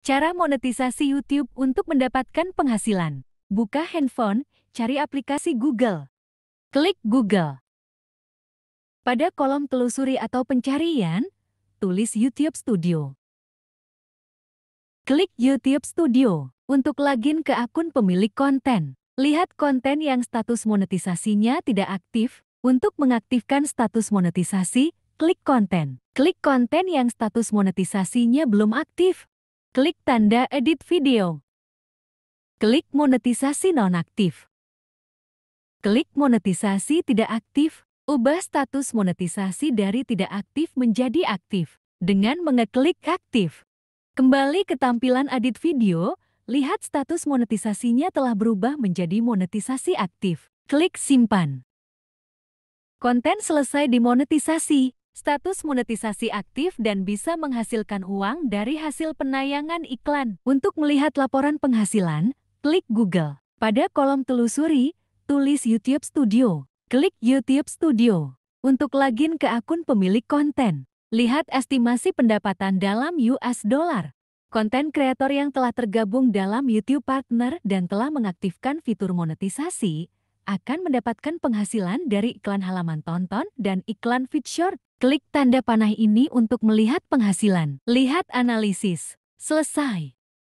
Cara monetisasi YouTube untuk mendapatkan penghasilan. Buka handphone, cari aplikasi Google. Klik Google. Pada kolom telusuri atau pencarian, tulis YouTube Studio. Klik YouTube Studio untuk login ke akun pemilik konten. Lihat konten yang status monetisasinya tidak aktif. Untuk mengaktifkan status monetisasi, klik konten. Klik konten yang status monetisasinya belum aktif Klik tanda edit video. Klik monetisasi nonaktif. Klik monetisasi tidak aktif, ubah status monetisasi dari tidak aktif menjadi aktif dengan mengeklik aktif. Kembali ke tampilan edit video, lihat status monetisasinya telah berubah menjadi monetisasi aktif. Klik simpan. Konten selesai dimonetisasi status monetisasi aktif dan bisa menghasilkan uang dari hasil penayangan iklan. Untuk melihat laporan penghasilan, klik Google. Pada kolom telusuri, tulis YouTube Studio. Klik YouTube Studio untuk login ke akun pemilik konten. Lihat estimasi pendapatan dalam US dollar. Konten kreator yang telah tergabung dalam YouTube Partner dan telah mengaktifkan fitur monetisasi akan mendapatkan penghasilan dari iklan halaman tonton dan iklan feed short. Klik tanda panah ini untuk melihat penghasilan. Lihat analisis. Selesai.